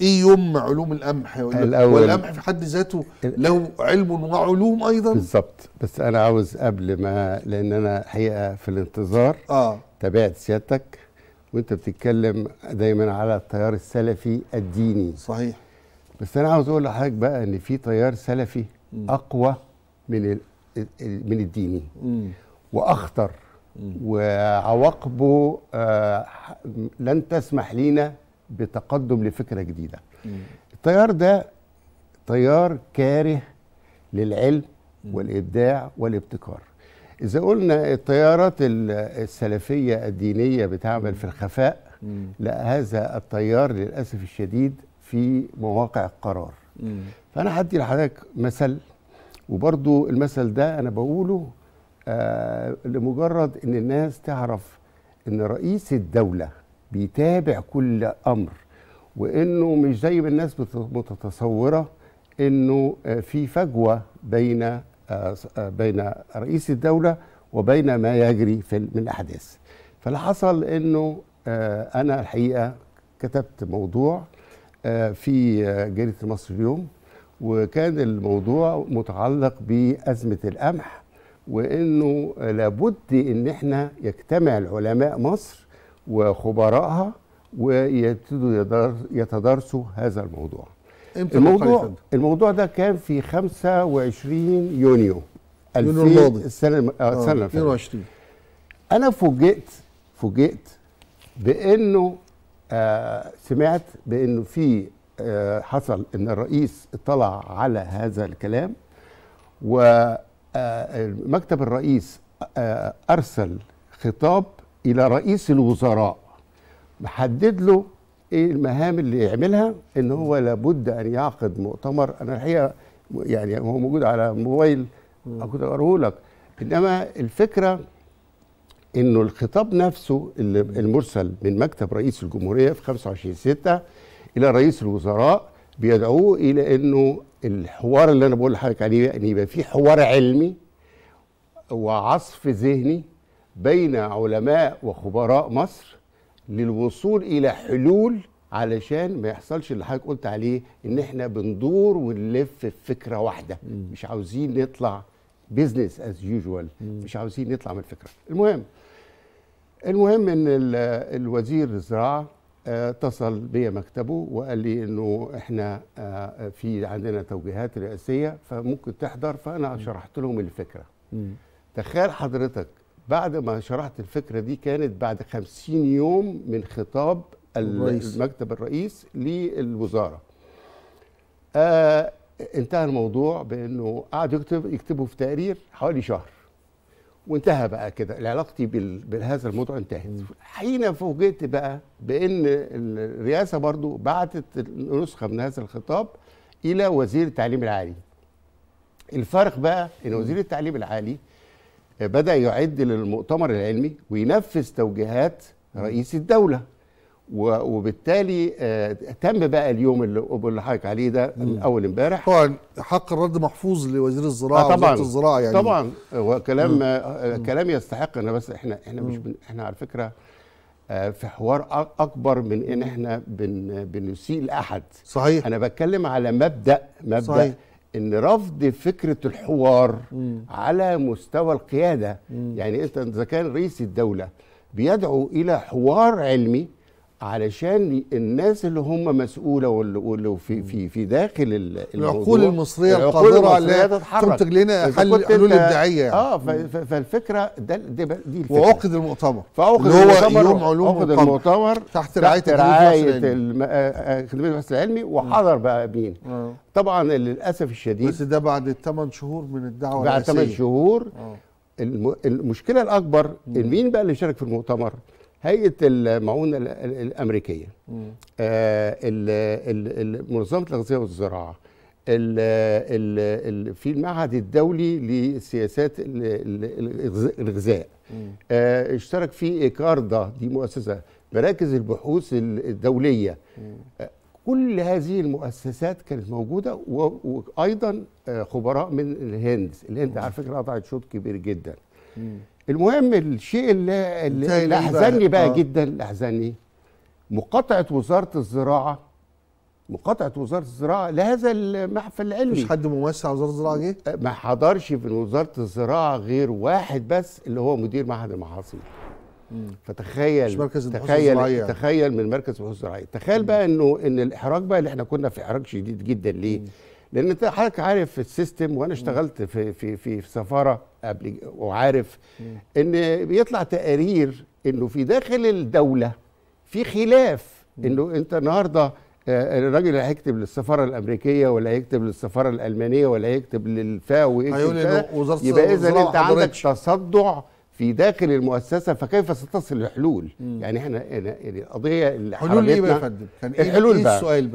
ايه يم علوم القمح والقمح في حد ذاته له علم وعلوم ايضا بالظبط بس انا عاوز قبل ما لان انا حقيقه في الانتظار اه تابعت سيادتك وانت بتتكلم دايما على التيار السلفي الديني صحيح بس انا عاوز اقول لحضرتك بقى ان في تيار سلفي م. اقوى من ال من الديني م. واخطر م. وعواقبه آه لن تسمح لينا بتقدم لفكره جديده التيار ده تيار كاره للعلم والابداع والابتكار اذا قلنا التيارات السلفيه الدينيه بتعمل في الخفاء لا هذا التيار للاسف الشديد في مواقع القرار فانا هدي لحضرتك مثل وبرضو المثل ده انا بقوله آه لمجرد ان الناس تعرف ان رئيس الدوله بيتابع كل امر وانه مش زي ما الناس متتصوره انه آه، في فجوه بين آه، آه، بين رئيس الدوله وبين ما يجري في من احداث فاللي حصل انه انا الحقيقه كتبت موضوع في جريده مصر اليوم وكان الموضوع متعلق بازمه القمح وانه لابد ان احنا يجتمع العلماء مصر وخبرائها ويبتدوا يتدارسوا هذا الموضوع الموضوع الموضوع ده كان في 25 يونيو 2000 الماضي السنه آه،, آه السنه 22 انا فوجئت فوجئت بانه آه سمعت بانه في آه حصل ان الرئيس اطلع على هذا الكلام ومكتب آه، الرئيس آه، ارسل خطاب الى رئيس الوزراء محدد له ايه المهام اللي يعملها ان هو لابد ان يعقد مؤتمر انا الحقيقه يعني هو موجود على موبايل كنت اقراه لك انما الفكره انه الخطاب نفسه المرسل من مكتب رئيس الجمهوريه في 25 6 الى رئيس الوزراء بيدعوه الى انه الحوار اللي انا بقول لحضرتك عليه ان يبقى فيه حوار علمي وعصف ذهني بين علماء وخبراء مصر للوصول الى حلول علشان ما يحصلش اللي حضرتك قلت عليه ان احنا بندور ونلف في فكره واحده مم. مش عاوزين نطلع بزنس از يوجوال مش عاوزين نطلع من الفكره المهم المهم ان الوزير الزراعه آه، اتصل بيا مكتبه وقال لي انه احنا آه، في عندنا توجيهات رئاسيه فممكن تحضر فانا شرحت لهم الفكره تخيل حضرتك بعد ما شرحت الفكره دي كانت بعد 50 يوم من خطاب الرئيس. المكتب الرئيس للوزاره آه انتهى الموضوع بانه قعدوا يكتب يكتبوا في تقرير حوالي شهر وانتهى بقى كده علاقتي بهذا الموضوع انتهت حين فوجئت بقى بان الرئاسه برضو بعتت نسخه من هذا الخطاب الى وزير التعليم العالي الفرق بقى ان وزير التعليم العالي بدا يعد للمؤتمر العلمي وينفذ توجيهات رئيس الدوله وبالتالي آه، تم بقى اليوم اللي حضرتك عليه ده اول امبارح طبعا حق الرد محفوظ لوزير الزراعه آه طبعا الزراعه يعني طبعا هو كلام آه، آه، كلام يستحق انا بس احنا احنا مش بن احنا على فكره في حوار اكبر من ان احنا بن بنسيء لاحد صحيح انا بتكلم على مبدا مبدا صحيح. ان رفض فكره الحوار م. على مستوى القياده م. يعني انت اذا كان رئيس الدوله بيدعو الى حوار علمي علشان الناس اللي هم مسؤوله واللي في في في داخل العقول المصريه القادره اللي تنتج لنا حل حلول ابداعيه يعني. اه فالفكره ده دي, دي الفكره وعقد المؤتمر فعقد اللي يوم علوم عقد المؤتمر تحت رعايه رعايه آه، آه، خدمه البحث العلمي وحضر بقى مين طبعا للاسف الشديد بس ده بعد 8 شهور من الدعوه بعد 8 شهور المشكله الاكبر مين بقى اللي شارك في المؤتمر؟ هيئه المعونه الامريكيه آه، منظمه الاغذيه والزراعه ال ال الـ في المعهد الدولي لسياسات الغذاء آه اشترك فيه ايكاردا دي مؤسسه مراكز البحوث الدوليه آه كل هذه المؤسسات كانت موجوده وايضا آه، خبراء من الهند الهند على فكره قطعت شوط كبير جدا مم. المهم الشيء اللي, اللي احزنني بقى, بقى آه. جدا احزنني مقاطعه وزاره الزراعه مقاطعه وزاره الزراعه لهذا المحفل العلمي مش حد ممثل على وزاره الزراعه جه؟ أه، ما حضرش في وزاره الزراعه غير واحد بس اللي هو مدير معهد المحاصيل فتخيل مش مركز تخيل يعني. تخيل من مركز البحوث الزراعيه تخيل مم. بقى انه ان الاحراج بقى اللي احنا كنا في احراج شديد جدا ليه؟ مم. لان انت حضرتك عارف السيستم وانا اشتغلت في في في, في سفاره قبل وعارف ان بيطلع تقارير انه في داخل الدوله في خلاف انه انت النهارده آه، الراجل اللي هيكتب للسفاره الامريكيه ولا هيكتب للسفاره الالمانيه ولا هيكتب للفا ويكتب يبقى اذا انت عندك تصدع في داخل المؤسسه فكيف ستصل الحلول؟ يعني احنا يعني القضيه اللي حلول ايه بقى يا فندم؟ كان ايه, إيه السؤال بقى؟